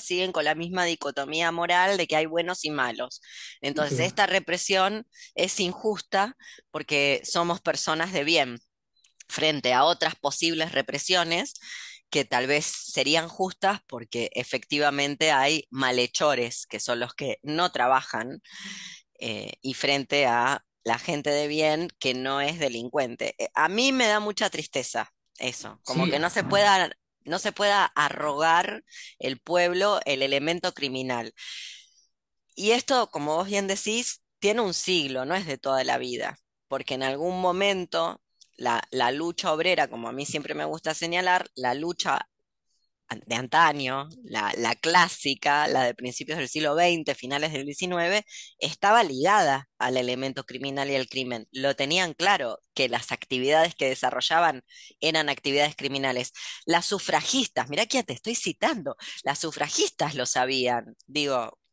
siguen con la misma dicotomía moral de que hay buenos y malos. Entonces, esta represión es injusta porque somos personas de bien frente a otras posibles represiones que tal vez serían justas porque efectivamente hay malhechores, que son los que no trabajan, eh, y frente a la gente de bien que no es delincuente. Eh, a mí me da mucha tristeza eso, como que no se pueda no se pueda arrogar el pueblo el elemento criminal. Y esto, como vos bien decís, tiene un siglo, no es de toda la vida, porque en algún momento la, la lucha obrera, como a mí siempre me gusta señalar, la lucha de antaño, la, clásica, la de principios del siglo XX, finales del XIX, estaba ligada al elemento criminal y al crimen. Lo tenían claro, que las actividades que desarrollaban eran actividades criminales. Las sufragistas, mira que te estoy citando, las sufragistas lo sabían. Digo,